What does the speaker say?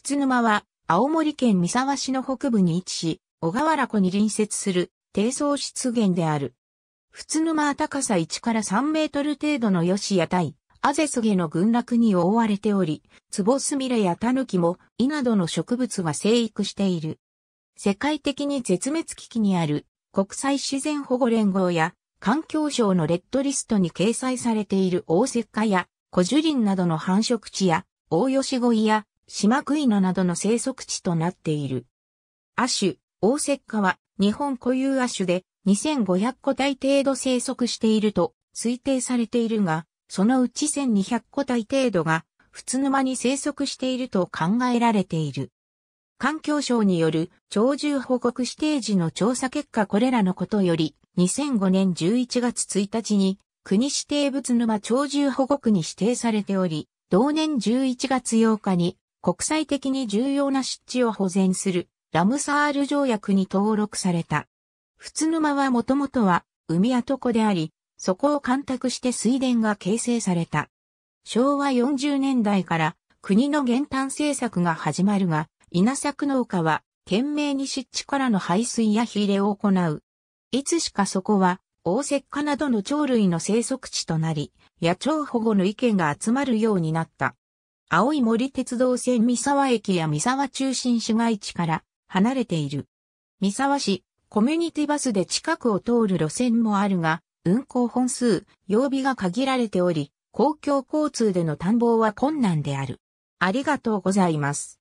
普沼は、青森県三沢市の北部に位置し、小河原湖に隣接する低層湿原である。普沼は高さ1から3メートル程度の吉野対、アゼソゲの群落に覆われており、ツボスミレやタヌキも、イなどの植物が生育している。世界的に絶滅危機にある国際自然保護連合や環境省のレッドリストに掲載されている大石化やコジュリンなどの繁殖地や大吉ヨシゴイや島クイナなどの生息地となっている。亜種、オオセッカは日本固有亜種で2500個体程度生息していると推定されているが、そのうち1200個体程度が普通沼に生息していると考えられている。環境省による鳥獣報告指定時の調査結果これらのことより2005年11月1日に国指定物沼鳥獣保護区に指定されており、同年11月8日に国際的に重要な湿地を保全するラムサール条約に登録された。普通沼はもともとは海跡であり、そこを干拓して水田が形成された。昭和40年代から国の減反政策が始まるが、稲作農家は懸命に湿地からの排水や火入れを行う。いつしかそこは、大石化などの鳥類の生息地となり、野鳥保護の意見が集まるようになった。青い森鉄道線三沢駅や三沢中心市街地から離れている。三沢市、コミュニティバスで近くを通る路線もあるが、運行本数、曜日が限られており、公共交通での探訪は困難である。ありがとうございます。